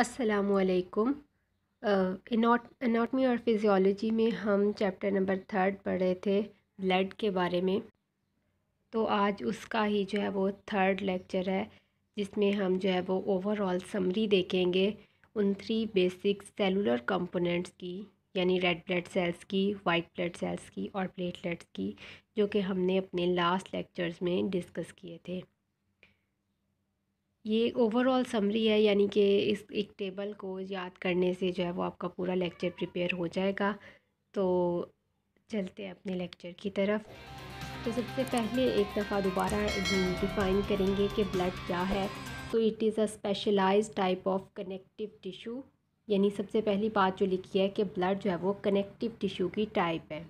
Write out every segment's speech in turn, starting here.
असलकुम अनाटमी और फिज़ियोलॉजी में हम चैप्टर नंबर थर्ड पढ़ रहे थे ब्लड के बारे में तो आज उसका ही जो है वो थर्ड लेक्चर है जिसमें हम जो है वो ओवरऑल समरी देखेंगे उन थ्री बेसिक सेलुलर कंपोनेंट्स की यानी रेड ब्लड सेल्स की वाइट ब्लड सेल्स की और प्लेटलेट्स की जो कि हमने अपने लास्ट लेक्चर्स में डिस्कस किए थे ये ओवरऑल समरी है यानी कि इस एक टेबल को याद करने से जो है वो आपका पूरा लेक्चर प्रिपेयर हो जाएगा तो चलते हैं अपने लेक्चर की तरफ तो सबसे पहले एक दफ़ा दोबारा डिफ़ाइन करेंगे कि ब्लड क्या है तो it is a specialise type of connective tissue यानी सबसे पहली बात जो लिखी है कि ब्लड जो है वो कनेक्टिव टिशू की टाइप है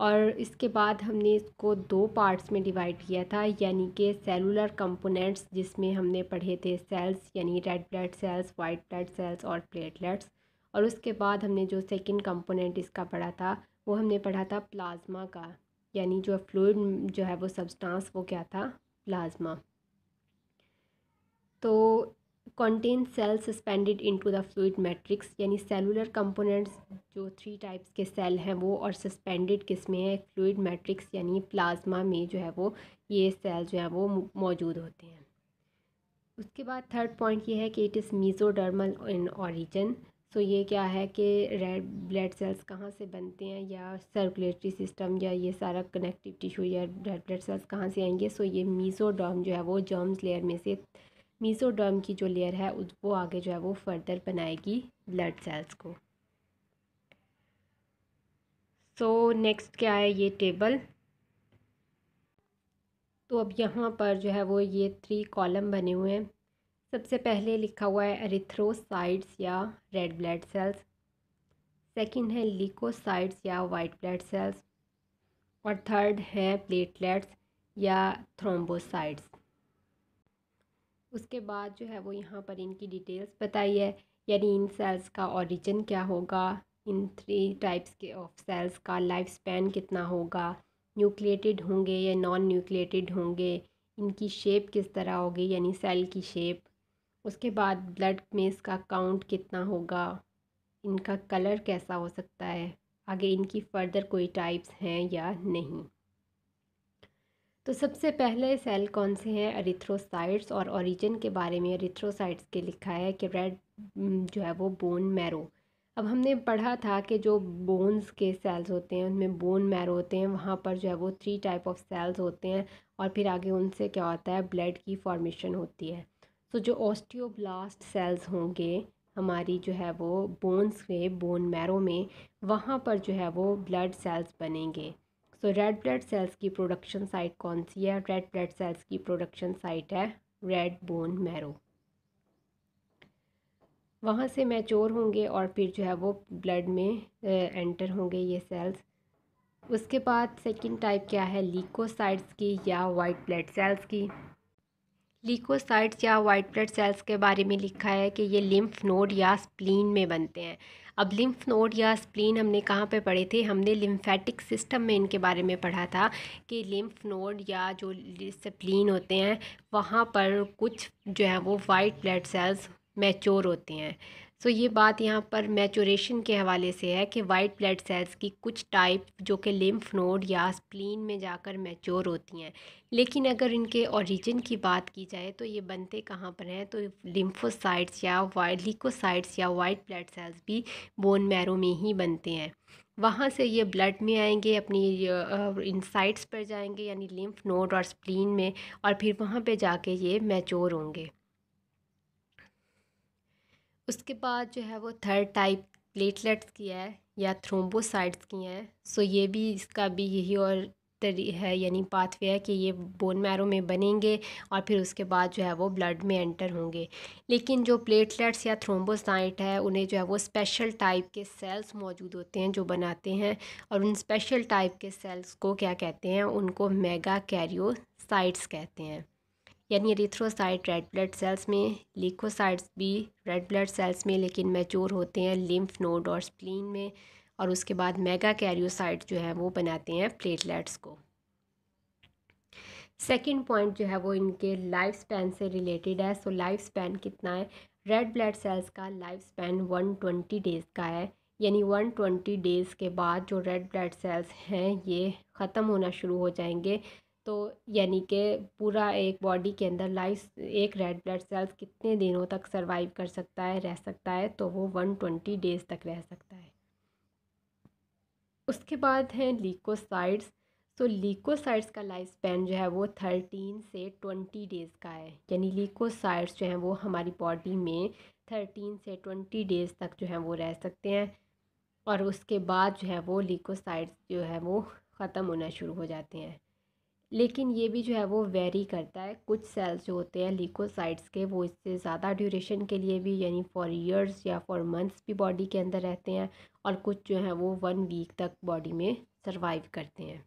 और इसके बाद हमने इसको दो पार्ट्स में डिवाइड किया था यानी कि सेलुलर कंपोनेंट्स जिसमें हमने पढ़े थे सेल्स यानी red blood cells white blood cells और प्लेटलेट्स और उसके बाद हमने जो सेकंड कंपोनेंट इसका पढ़ा था वो हमने पढ़ा था प्लाज्मा का यानी जो फ्लूड जो है वो सब्सटेंस वो क्या था प्लाज्मा तो cells cells into the fluid matrix यानी सेलुलर कंपोनेंट्स जो थ्री टाइप्स के सेल हैं वो और सस्पेंडेड किस्में हैं फ्लूड मैट्रिक्स यानी प्लाज्मा में जो है वो ये सेल जो है वो मौजूद होते हैं उसके बाद थर्ड पॉइंट ये है कि it is mesodermal in origin so ये क्या है कि रेड ब्लड सेल्स कहाँ से बनते हैं या सर्कुलेटरी सिस्टम या ये सारा कनेक्टिव टिश्यू या रेड ब्लड सेल्स कहाँ से आएंगे सो ये मीजोडर्म जो है वो जर्म्स लेयर में से मीजोडर्म की जो लेयर है वो आगे जो है वो फर्दर बनाएगी ब्लड सेल्स को सो तो नेक्स्ट क्या है ये टेबल तो अब यहाँ पर जो है वो ये थ्री कॉलम बने हुए हैं सबसे पहले लिखा हुआ है एरिथ्रोसाइड्स या रेड ब्लड सेल्स सेकंड है लिकोसाइड्स या वाइट ब्लड सेल्स और थर्ड है प्लेटलेट्स या थ्रोम्बोसाइड्स उसके बाद जो है वो यहाँ पर इनकी डिटेल्स बताई है यानी इन सेल्स का ओरिजिन क्या होगा इन थ्री टाइप्स के ऑफ सेल्स का लाइफ स्पैन कितना होगा न्यूक्लिएटेड होंगे या नॉन न्यूक्लिएटेड होंगे इनकी शेप किस तरह होगी यानी सेल की शेप उसके बाद ब्लड में इसका काउंट कितना होगा इनका कलर कैसा हो सकता है आगे इनकी फर्दर कोई टाइप्स हैं या नहीं तो सबसे पहले सेल कौन से हैं अरिथ्रोसाइट्स और ओरिजिन के बारे में अरिथ्रोसाइट्स के लिखा है कि रेड जो है वो बोन मैरो अब हमने पढ़ा था कि जो बोन्स के सेल्स होते हैं उनमें बोन मैरो होते हैं वहाँ पर जो है वो थ्री टाइप ऑफ सेल्स होते हैं और फिर आगे उनसे क्या होता है ब्लड की फॉर्मेशन होती है सो तो so, जो ऑस्टियोब्लास्ट सेल्स होंगे हमारी जो है वो बोन्स के बोन मैरो में वहाँ पर जो है वो ब्लड सेल्स बनेंगे सो रेड ब्लड सेल्स की प्रोडक्शन साइट कौन सी है रेड ब्लड सेल्स की प्रोडक्शन साइट है रेड बोन मैरो वहाँ से मैच्योर होंगे और फिर जो है वो ब्लड में एंटर होंगे ये सेल्स उसके बाद सेकंड टाइप क्या है लीकोसाइट्स की या वाइट ब्लड सेल्स की लीकोसाइट्स या वाइट ब्लड सेल्स के बारे में लिखा है कि ये लिम्फ नोड या स्प्लीन में बनते हैं अब लिम्फ नोड या स्प्लीन हमने कहाँ पे पढ़े थे हमने लिम्फेटिक सिस्टम में इनके बारे में पढ़ा था कि लिम्फ नोड या जो स्प्लीन होते हैं वहाँ पर कुछ जो है वो वाइट ब्लड सेल्स मैच्योर होते हैं सो so, ये बात यहाँ पर मैचोरेशन के हवाले से है कि वाइट ब्लड सेल्स की कुछ टाइप जो कि लिम्फ नोड या स्प्लीन में जाकर मैच्योर होती हैं लेकिन अगर इनके ओरिजिन की बात की जाए तो ये बनते कहाँ पर हैं तो लिम्फोसाइट्स या वाइट लिकोसाइट्स या वाइट ब्लड सेल्स भी बोन मैरो में ही बनते हैं वहाँ से ये ब्लड में आएंगे अपनी इनसाइट्स पर जाएंगे यानी लिम्फ नोड और स्प्लीन में और फिर वहाँ पे जाके ये मैच्योर होंगे उसके बाद जो है वो थर्ड टाइप प्लेटलेट्स की है या थ्रोम्बोसाइट्स की हैं सो ये भी इसका भी यही और तरी है यानी पाथवे है कि ये बोन मैरो में बनेंगे और फिर उसके बाद जो है वो ब्लड में एंटर होंगे लेकिन जो प्लेटलेट्स या थ्रोम्बोसाइट है उन्हें जो है वो स्पेशल टाइप के सेल्स मौजूद होते हैं जो बनाते हैं और उन स्पेशल टाइप के सेल्स को क्या कहते हैं उनको मेगा कैरियोसाइट्स कहते हैं यानी एरिथ्रोसाइट रेड ब्लड सेल्स में लिकोसाइट्स भी रेड ब्लड सेल्स में लेकिन मैच्योर होते हैं लिम्फ नोड और स्प्लीन में और उसके बाद मेगा कैरियोसाइट जो है वो बनाते हैं प्लेटलेट्स को सेकेंड पॉइंट जो है वो इनके लाइफ स्पैन से रिलेटेड है सो लाइफ स्पैन कितना है रेड ब्लड सेल्स का life span one twenty days का है यानी वन ट्वेंटी डेज़ के बाद जो रेड ब्लड सेल्स हैं ये ख़त्म होना शुरू हो जाएंगे तो यानी कि पूरा एक बॉडी के अंदर लाइफ एक रेड ब्लड सेल्स कितने दिनों तक सरवाइव कर सकता है रह सकता है तो वो वन ट्वेंटी डेज़ तक रह सकता है उसके बाद हैं लीकोसाइड्स तो लीकोसाइड्स का लाइफ स्पैन जो है वो थर्टीन से ट्वेंटी डेज़ का है यानी लीकोसाइड्स जो हैं वो हमारी बॉडी में थर्टीन से ट्वेंटी डेज़ तक जो हैं वो रह सकते हैं और उसके बाद जो है वो लीकोसाइड्स जो है वो ख़त्म होना शुरू हो जाते हैं लेकिन ये भी जो है वो वेरी करता है कुछ सेल्स जो होते हैं लीकोसाइट्स के वो इससे ज़्यादा ड्यूरेशन के लिए भी यानी फॉर ईयर्स या फॉर मंथ्स भी बॉडी के अंदर रहते हैं और कुछ जो हैं वो वन वीक तक बॉडी में सर्वाइव करते हैं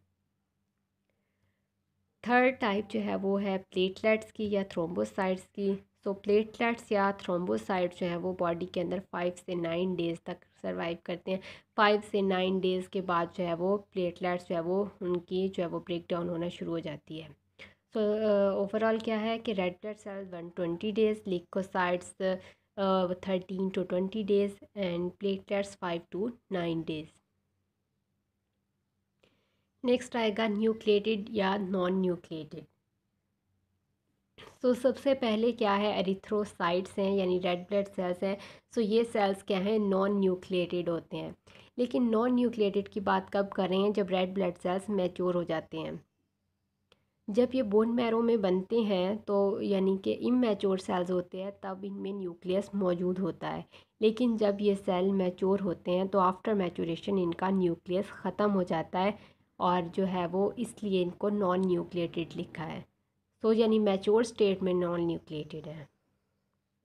थर्ड टाइप जो है वो है प्लेटलेट्स की या थ्रोम्बोसाइट्स की सो प्लेटलेट्स या थ्रोम्बोसाइट जो है वो बॉडी के अंदर फाइव से नाइन डेज़ तक सर्वाइव करते हैं फाइव से नाइन डेज़ के बाद जो है वो प्लेटलेट्स जो है वो उनकी जो है वो ब्रेक डाउन होना शुरू हो जाती है सो so, ओवरऑल uh, क्या है कि red blood cells one twenty days leucocytes thirteen to twenty days and platelets five to nine days next आएगा न्यूक्लेटेड या नॉन न्यूक्लेटेड सो तो so, सबसे पहले क्या है एरिथ्रोसाइट्स हैं यानी रेड ब्लड सेल्स हैं सो so, ये सेल्स क्या हैं नॉन न्यूक्लिएटेड होते हैं लेकिन नॉन न्यूक्लिएटेड की बात कब करें हैं जब रेड ब्लड सेल्स मैच्योर हो जाते हैं जब ये बोन मैरो में बनते हैं तो यानी कि इमेच्योर सेल्स होते हैं तब इनमें न्यूक्लियस मौजूद होता है लेकिन जब ये सेल मैच्योर होते हैं तो आफ्टर मैचोरेशन इनका न्यूक्लियस ख़त्म हो जाता है और जो है वो इसलिए इनको नॉन न्यूक्लिएटेड लिखा है तो यानी मैच्योर स्टेट में नॉन न्यूक्लेटेड है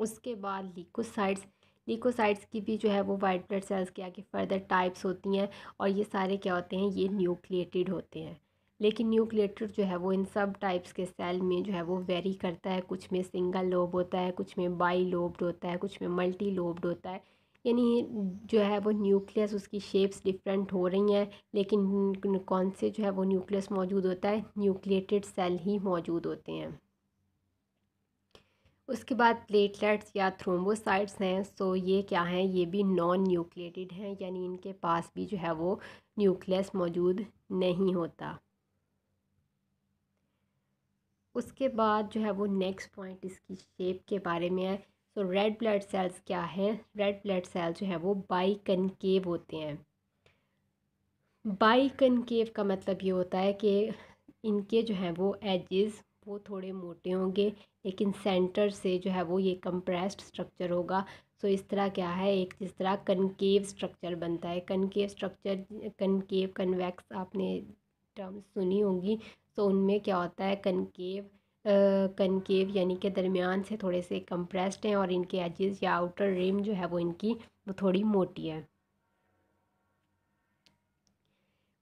उसके बाद लिकोसाइड्स लिकोसाइड्स की भी जो है वो वाइट ब्लड सेल्स के आगे फर्दर टाइप्स होती हैं और ये सारे क्या होते हैं ये न्यूक्लिएटेड होते हैं लेकिन न्यूक्लिएटेड जो है वो इन सब टाइप्स के सेल में जो है वो वेरी करता है कुछ में सिंगल लोब होता है कुछ में बाई लोब्ड होता है कुछ में मल्टी लोब्ड होता है यानी जो है वो न्यूक्लियस उसकी शेप्स डिफरेंट हो रही हैं लेकिन कौन से जो है वो न्यूक्लियस मौजूद होता है न्यूक्लिएटेड सेल ही मौजूद होते हैं उसके बाद प्लेटलेट्स या थ्रोम्बोसाइट्स हैं सो तो ये क्या हैं ये भी नॉन न्यूक्लिएटेड हैं यानी इनके पास भी जो है वो न्यूक्लियस मौजूद नहीं होता उसके बाद जो है वो नेक्स्ट पॉइंट इसकी शेप के बारे में है सो रेड ब्लड सेल्स क्या हैं रेड ब्लड सेल जो है वो बाई कनकेव होते हैं बाई कनकेव का मतलब ये होता है कि इनके जो हैं वो एजेस वो थोड़े मोटे होंगे लेकिन सेंटर से जो है वो ये कंप्रेस्ड स्ट्रक्चर होगा सो इस तरह क्या है एक जिस तरह कनकेव स्ट्रक्चर बनता है कनकेव स्ट्रक्चर कनकेव कन्वैक्स आपने टर्म सुनी होगी सो उनमें क्या होता है कनकेव कनकेव यानी के दरमियान से थोड़े से कंप्रेस्ड हैं और इनके एजेस या आउटर रिम जो है वो इनकी वो थोड़ी मोटी है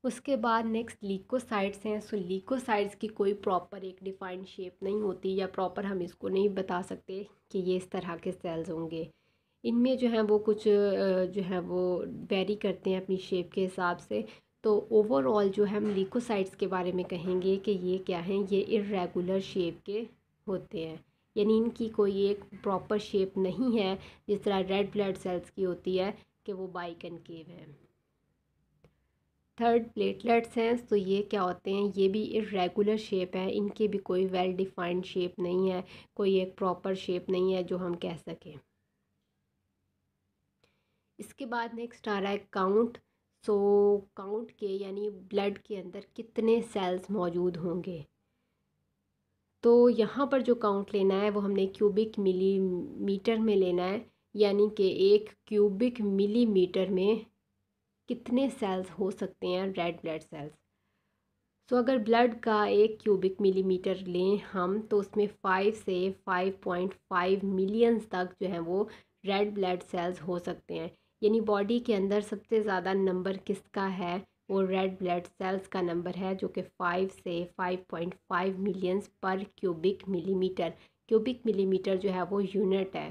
उसके बाद नेक्स्ट लीकोसाइड्स हैं सो लीकोसाइड्स की कोई प्रॉपर एक डिफाइंड शेप नहीं होती या प्रॉपर हम इसको नहीं बता सकते कि ये इस तरह के सेल्स होंगे इनमें जो है वो कुछ जो है वो वेरी करते हैं अपनी शेप के हिसाब से तो ओवरऑल जो हम लीकोसाइट्स के बारे में कहेंगे कि ये क्या हैं ये इरेगुलर शेप के होते हैं यानी इनकी कोई एक प्रॉपर शेप नहीं है जिस तरह रेड ब्लड सेल्स की होती है कि वो बाइक एंड केव है थर्ड प्लेटलेट्स हैं तो ये क्या होते हैं ये भी इरेगुलर शेप है इनके भी कोई वेल डिफाइंड शेप नहीं है कोई एक प्रॉपर शेप नहीं है जो हम कह सकें इसके बाद नेक्स्ट आ रहा है काउंट सो काउंट के यानी ब्लड के अंदर कितने सेल्स मौजूद होंगे तो यहाँ पर जो काउंट लेना है वो हमने क्यूबिक मिलीमीटर में लेना है यानी कि एक क्यूबिक मिलीमीटर में कितने सेल्स हो सकते हैं रेड ब्लड सेल्स सो अगर ब्लड का एक क्यूबिक मिलीमीटर लें हम तो उसमें फ़ाइव से फ़ाइव पॉइंट फाइव मिलियंस तक जो हैं वो रेड ब्लड सेल्स हो सकते हैं यानी बॉडी के अंदर सबसे ज़्यादा नंबर किसका है वो रेड ब्लड सेल्स का नंबर है जो कि फाइव से five point five millions per cubic millimetre cubic millimetre जो है वो यूनिट है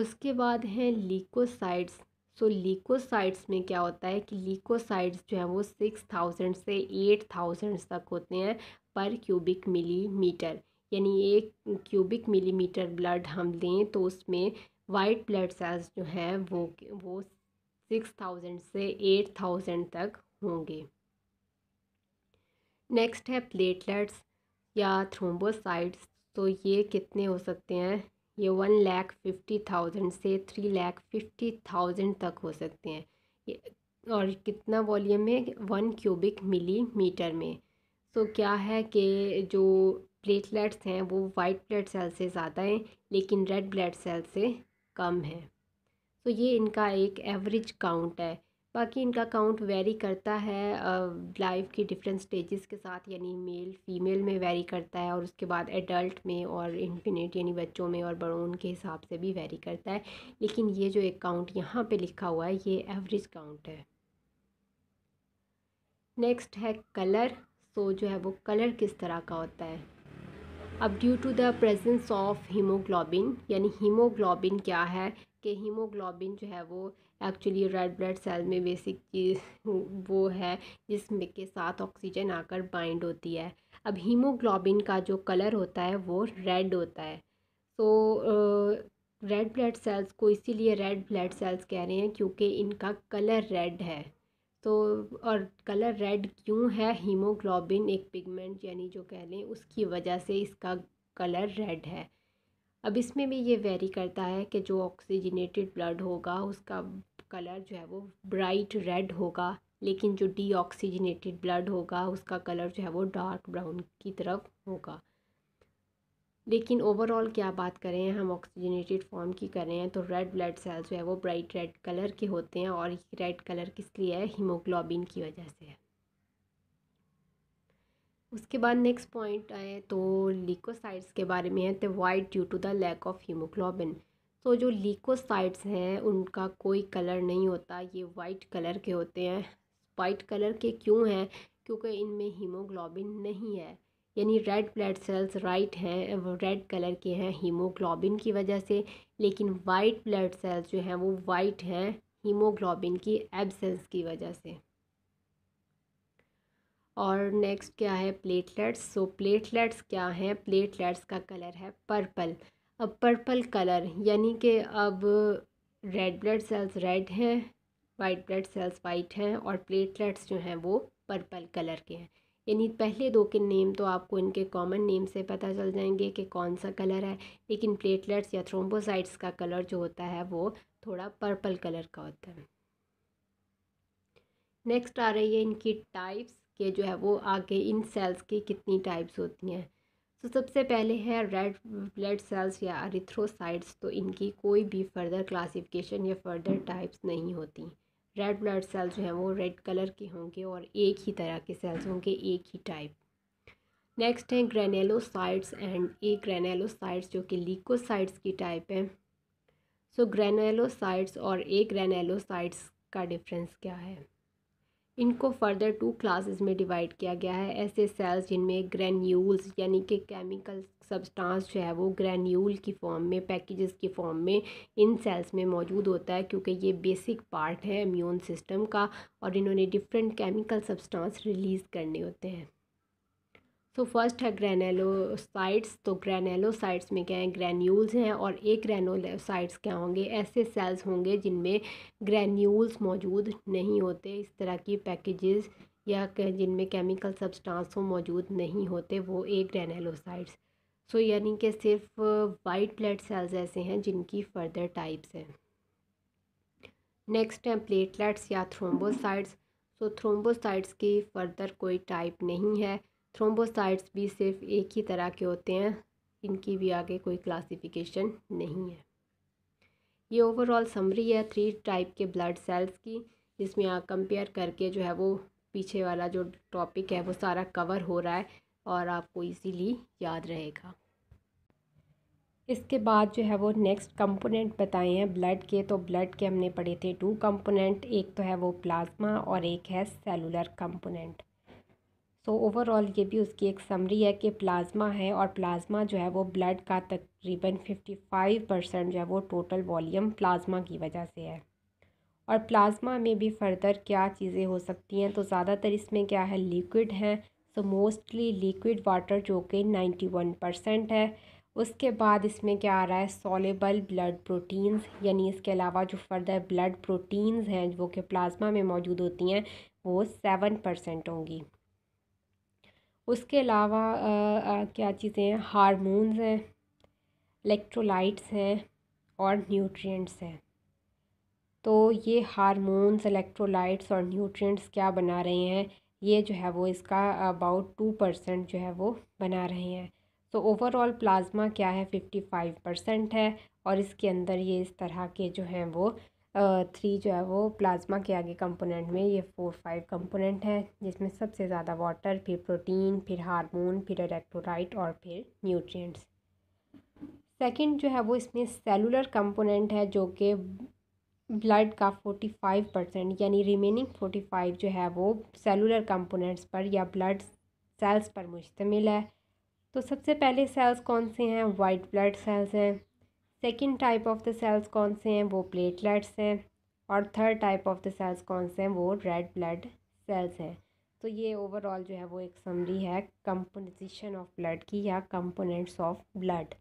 उसके बाद हैं लीकोसाइड्स सो लीकोसाइड्स में क्या होता है कि लीकोसाइड्स जो है वो सिक्स थाउजेंड से एट थाउजेंड तक होते हैं पर क्यूबिक मिलीमीटर यानी एक क्यूबिक मिलीमीटर ब्लड हम लें तो उसमें वाइट ब्लड सेल्स जो हैं वो वो सिक्स थाउजेंड से एट थाउजेंड तक होंगे नेक्स्ट है प्लेटलेट्स या थ्रोम्बोसाइट्स तो ये कितने हो सकते हैं ये वन लैख फिफ्टी थाउजेंड से थ्री लैख फिफ्टी थाउजेंड तक हो सकते हैं और कितना वॉल्यूम है वन क्यूबिक मिलीमीटर में सो तो so, क्या है कि जो प्लेटलेट्स हैं वो वाइट ब्लड सेल से ज़्यादा हैं लेकिन रेड ब्लड सेल से कम है तो ये इनका एक एवरेज काउंट है बाकी इनका काउंट वेरी करता है लाइफ की डिफरेंट स्टेजेस के साथ यानी मेल फीमेल में वेरी करता है और उसके बाद एडल्ट में और इन्फिनेट यानी बच्चों में और बड़ों उनके हिसाब से भी वेरी करता है लेकिन ये जो एक काउंट यहाँ पे लिखा हुआ है ये एवरेज काउंट है नेक्स्ट है कलर सो जो है वो कलर किस तरह का होता है अब due to the presence of haemoglobin यानी हीमोग्लोबिन क्या है कि हीमोग्लोबिन जो है वो एक्चुअली रेड ब्लड सेल में बेसिक चीज़ वो है जिसमें के साथ ऑक्सीजन आकर बाइंड होती है अब हीमोग्लोबिन का जो कलर होता है वो रेड होता है तो रेड ब्लड सेल्स को इसीलिए रेड ब्लड सेल्स कह रहे हैं क्योंकि इनका कलर रेड है तो और कलर रेड क्यों है हीमोग्लोबिन एक पिगमेंट यानी जो कह लें उसकी वजह से इसका कलर रेड है अब इसमें भी ये वेरी करता है कि जो ऑक्सीजनेटेड ब्लड होगा उसका कलर जो है वो ब्राइट रेड होगा लेकिन जो डीऑक्सीजनेटेड ब्लड होगा उसका कलर जो है वो डार्क ब्राउन की तरफ होगा लेकिन ओवरऑल क्या बात करें हैं हम ऑक्सीजनेटेड फॉर्म की कर रहे हैं तो रेड ब्लड सेल्स जो है वो ब्राइट रेड कलर के होते हैं और रेड कलर किस लिए है हीमोग्लोबिन की वजह से है उसके बाद नेक्स्ट पॉइंट आए तो लीकोसाइट्स के बारे में है तो white due to the lack of haemoglobin तो जो लीकोसाइट्स हैं उनका कोई कलर नहीं होता ये वाइट कलर के होते हैं वाइट कलर के क्यों हैं क्योंकि इनमें हीमोग्लोबिन नहीं है यानी रेड ब्लड सेल्स राइट हैं वो रेड कलर के हैं हीमोग्लोबिन की वजह से लेकिन वाइट ब्लड सेल्स जो हैं वो वाइट हैं हीमोग्लोबिन की एबसेंस की वजह से और नेक्स्ट क्या है प्लेटलेट्स सो प्लेटलेट्स क्या हैं प्लेटलेट्स का कलर है पर्पल अब पर्पल कलर यानी कि अब रेड ब्लड सेल्स रेड हैं वाइट ब्लड सेल्स वाइट हैं और प्लेटलेट्स जो हैं वो पर्पल कलर के हैं यानी पहले दो के नेम तो आपको इनके कॉमन नेम से पता चल जाएंगे कि कौन सा कलर है लेकिन प्लेटलेट्स या थ्रोम्बोसाइट्स का कलर जो होता है वो थोड़ा पर्पल कलर का होता है नेक्स्ट आ रही है इनकी टाइप्स के जो है वो आगे इन सेल्स की कितनी टाइप्स होती हैं तो सबसे पहले है रेड ब्लड सेल्स या अरिथ्रोसाइट्स तो इनकी कोई भी फर्दर क्लासिफिकेशन या फर्दर टाइप्स नहीं होती रेड ब्लड सेल्स जो हैं वो रेड कलर के होंगे और एक ही तरह के सेल्स होंगे एक ही टाइप नेक्स्ट हैं ग्रेनेलोसाइट्स एंड ए ग्रेनेलोसाइट्स जो कि लीकोसाइट्स की टाइप है सो so, ग्रेनेलोसाइट्स और ए ग्रेनेलोसाइट्स का डिफरेंस क्या है इनको फर्दर टू क्लासेस में डिवाइड किया गया है ऐसे सेल्स जिनमें ग्रैन्यूल्स यानी कि केमिकल सब्सटेंस जो है वो ग्रैन्यूल की फॉर्म में पैकेजेस की फॉर्म में इन सेल्स में मौजूद होता है क्योंकि ये बेसिक पार्ट है इम्यून सिस्टम का और इन्होंने डिफरेंट केमिकल सब्सटेंस रिलीज़ करने होते हैं सो फर्स्ट है ग्रेनेलोसाइट्स तो ग्रेनेलोसाइट्स में क्या है ग्रेन्यूल्स हैं और एक ग्रेनोसाइट्स क्या होंगे ऐसे सेल्स होंगे जिनमें ग्रेन्यूल्स मौजूद नहीं होते इस तरह की पैकेजेस या जिनमें केमिकल सब्सटेंस हो मौजूद नहीं होते वो एक ग्रेनेलोसाइट्स सो so, यानी कि सिर्फ वाइट ब्लड सेल्स ऐसे हैं जिनकी फर्दर टाइप्स हैं नेक्स्ट हैं प्लेटलेट्स या थ्रोम्बोसाइट्स सो so, थ्रोम्बोसाइट्स की फ़र्दर कोई टाइप नहीं है थ्रोम्बोसाइट्स भी सिर्फ एक ही तरह के होते हैं इनकी भी आगे कोई क्लासिफिकेशन नहीं है ये ओवरऑल समरी है थ्री टाइप के ब्लड सेल्स की जिसमें आप कंपेयर करके जो है वो पीछे वाला जो टॉपिक है वो सारा कवर हो रहा है और आपको इजीली याद रहेगा इसके बाद जो है वो नेक्स्ट कंपोनेंट बताए हैं ब्लड के तो ब्लड के हमने पढ़े थे टू कंपोनेंट एक तो है वो प्लाज्मा और एक है सेलुलर कंपोनेंट सो ओवरऑल ये भी उसकी एक समरी है कि प्लाज्मा है और प्लाज्मा जो है वो ब्लड का तकरीबन फाइव परसेंट जो है वो टोटल वॉल्यूम प्लाज्मा की वजह से है और प्लाज्मा में भी फर्दर क्या चीज़ें हो सकती हैं तो ज़्यादातर इसमें क्या है लिक्विड है सो मोस्टली लिक्विड वाटर जो कि नाइन्टी वन परसेंट है उसके बाद इसमें क्या आ रहा है सोलेबल ब्लड प्रोटीन्स यानी इसके अलावा जो फर्दर ब्लड प्रोटीन्स हैं जो कि प्लाज्मा में मौजूद होती हैं वो सेवन परसेंट होंगी उसके अलावा क्या चीज़ें हैं हारमोन्स हैं इलेक्ट्रोलाइट्स हैं और न्यूट्रिएंट्स हैं तो ये हारमोन्स इलेक्ट्रोलाइट्स और न्यूट्रिएंट्स क्या बना रहे हैं ये जो है वो इसका अबाउट टू परसेंट जो है वो बना रहे हैं तो ओवरऑल प्लाज्मा क्या है फिफ्टी फाइव परसेंट है और इसके अंदर ये इस तरह के जो हैं वो थ्री जो है वो प्लाज्मा के आगे कंपोनेंट में ये फोर फाइव कंपोनेंट है जिसमें सबसे ज़्यादा वाटर फिर प्रोटीन फिर हार्मोन फिर इलेक्ट्रोलाइट और फिर न्यूट्रिएंट्स सेकंड जो है वो इसमें सेलुलर कंपोनेंट है जो कि ब्लड का फोर्टी फाइव परसेंट यानी रिमेनिंग फोर्टी फाइव जो है वो सेलुलर कंपोनेंट्स पर या ब्लड सेल्स पर मुश्तमिल है तो सबसे पहले सेल्स कौन से हैं वाइट ब्लड सेल्स हैं second type of the cells कौन से हैं वो प्लेटलेट्स हैं और third type of the cells कौन से हैं वो रेड ब्लड सेल्स हैं तो ये ओवरऑल जो है वो एक समरी है कंपोजिशन ऑफ ब्लड की या कंपोनेंट्स ऑफ ब्लड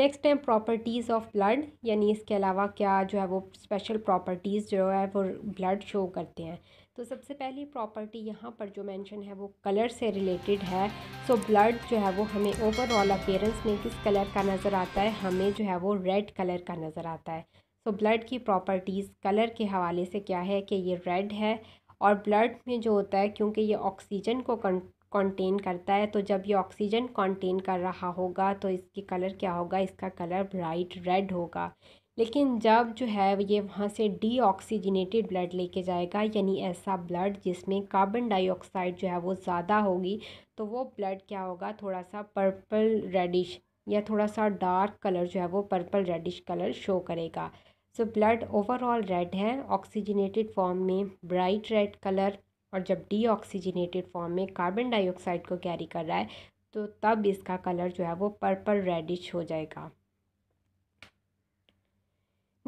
नेक्स्ट है प्रॉपर्टीज़ ऑफ ब्लड यानी इसके अलावा क्या जो है वो स्पेशल प्रॉपर्टीज़ जो है वो ब्लड शो करते हैं तो सबसे पहली प्रॉपर्टी यहाँ पर जो मेंशन है वो कलर से रिलेटेड है सो so, ब्लड जो है वो हमें ओवरऑल अपेयरेंस में किस कलर का नज़र आता है हमें जो है वो रेड कलर का नज़र आता है सो so, ब्लड की प्रॉपर्टीज़ कलर के हवाले से क्या है कि ये रेड है और ब्लड में जो होता है क्योंकि ये ऑक्सीजन को कॉन्टेन करता है तो जब ये ऑक्सीजन कॉन्टेन कर रहा होगा तो इसकी कलर क्या होगा इसका कलर ब्राइट रेड होगा लेकिन जब जो है ये वहाँ से डीऑक्सीजनेटेड ब्लड लेके जाएगा यानी ऐसा ब्लड जिसमें कार्बन डाइऑक्साइड जो है वो ज़्यादा होगी तो वो ब्लड क्या होगा थोड़ा सा पर्पल रेडिश या थोड़ा सा डार्क कलर जो है वो पर्पल रेडिश कलर शो करेगा सो ब्लड ओवरऑल रेड है ऑक्सीजनेटेड फॉर्म में ब्राइट रेड कलर और जब डीऑक्सीजनेटेड फॉर्म में कार्बन डाइऑक्साइड को कैरी कर रहा है तो तब इसका कलर जो है वो पर्पल रेडिश हो जाएगा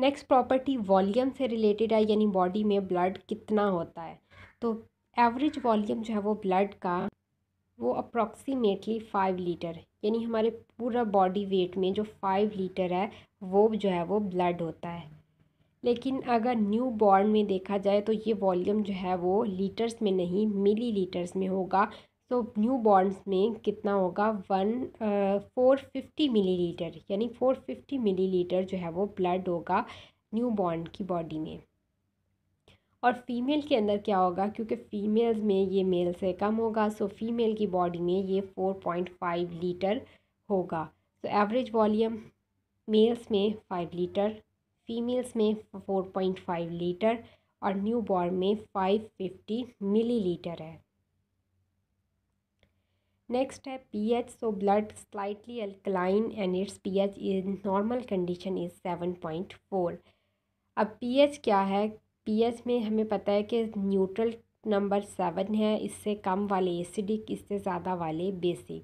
नेक्स्ट प्रॉपर्टी वॉल्यूम से रिलेटेड है यानी बॉडी में ब्लड कितना होता है तो एवरेज वॉल्यूम जो है वो ब्लड का वो अप्रॉक्सीमेटली फ़ाइव लीटर यानी हमारे पूरा बॉडी वेट में जो फ़ाइव लीटर है वो जो है वो ब्लड होता है लेकिन अगर न्यू बॉर्न में देखा जाए तो ये वॉल्यूम जो है वो लीटर्स में नहीं मिली लीटर्स में होगा तो न्यू बॉर्न्स में कितना होगा one four fifty millilitre यानी फोर फिफ्टी मिली लीटर जो है वो ब्लड होगा न्यू बॉर्न की बॉडी में और फीमेल के अंदर क्या होगा क्योंकि फीमेल्स में ये मेल से कम होगा सो फीमेल की बॉडी में ये फोर पॉइंट फाइव लीटर होगा तो एवरेज वॉल्यूम मेल्स में फाइव लीटर फीमेल्स में फोर पॉइंट फाइव लीटर और न्यू बॉर्न में फाइव फिफ्टी मिली लीटर है नेक्स्ट है so slightly alkaline and its P H is normal condition is seven point four अब H क्या है H में हमें पता है कि न्यूट्रल नंबर सेवन है इससे कम वाले एसिडिक इससे ज़्यादा वाले बेसिक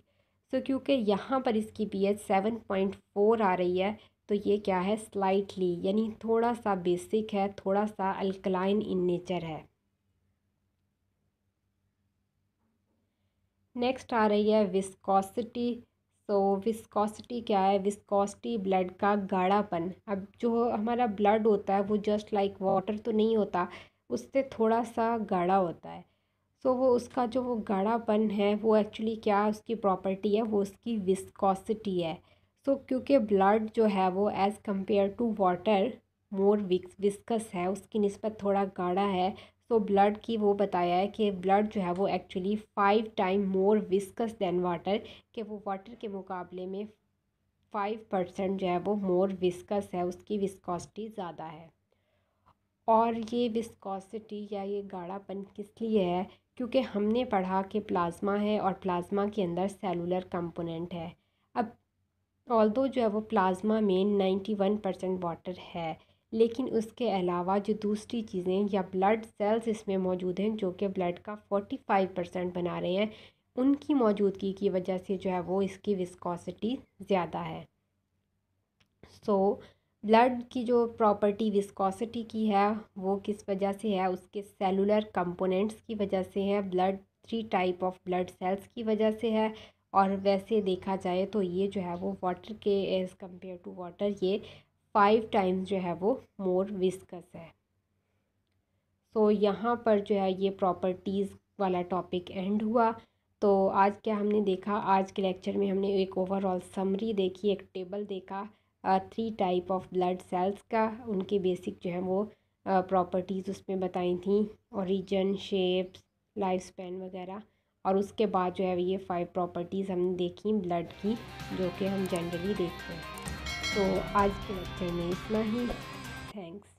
सो so, क्योंकि यहाँ पर इसकी पीएच सेवन पॉइंट फोर आ रही है तो ये क्या है स्लाइटली यानी थोड़ा सा बेसिक है थोड़ा सा अल्कलाइन इन नेचर है नेक्स्ट आ रही है विस्कोसिटी so, विस्कोसिटी क्या है विस्कोसिटी ब्लड का गाढ़ापन अब जो हमारा ब्लड होता है वो जस्ट लाइक वाटर तो नहीं होता उससे थोड़ा सा गाढ़ा होता है सो so, वो उसका जो वो गाढ़ापन है वो एक्चुअली क्या उसकी प्रॉपर्टी है वो उसकी विस्कोसिटी है सो so, क्योंकि ब्लड जो है वो as compared to water more viscous है उसकी नस्बत थोड़ा गाढ़ा है सो तो ब्लड की वो बताया है कि ब्लड जो है वो actually five time more viscous than water कि वो वाटर के मुकाबले में फाइव परसेंट जो है वो मोर विस्कस है उसकी विस्कोसिटी ज़्यादा है और ये विस्कोसिटी या ये गाढ़ापन किस लिए है क्योंकि हमने पढ़ा कि प्लाज्मा है और प्लाज्मा के अंदर सेलुलर कंपोनेंट है अब ऑल जो है वो प्लाज्मा में नाइन्टी वन परसेंट वाटर है लेकिन उसके अलावा जो दूसरी चीज़ें या ब्लड सेल्स इसमें मौजूद हैं जो कि ब्लड का फोर्टी फाइव परसेंट बना रहे हैं उनकी मौजूदगी की वजह से जो है वो इसकी विस्कोसिटी ज़्यादा है सो so, ब्लड की जो प्रॉपर्टी विस्कोसिटी की है वो किस वजह से है उसके सेलुलर कंपोनेंट्स की वजह से है blood three type of blood cells की वजह से है और वैसे देखा जाए तो ये जो है वो वाटर के एज़ कम्पेयर टू वाटर ये फाइव टाइम्स जो है वो मोर विस्कस है सो so, यहाँ पर जो है ये प्रॉपर्टीज़ वाला टॉपिक एंड हुआ तो आज क्या हमने देखा आज के लेक्चर में हमने एक ओवरऑल समरी देखी एक टेबल देखा three type of blood cells का उनके बेसिक जो है वो प्रॉपर्टीज़ उसमें बताई थी ओरिजन शेप्स लाइफ स्पेन वगैरह और उसके बाद जो है ये फाइव प्रॉपर्टीज़ हमने देखी ब्लड की जो कि हम जनरली देखते हैं तो आज के लेक्चर में इतना ही थैंक्स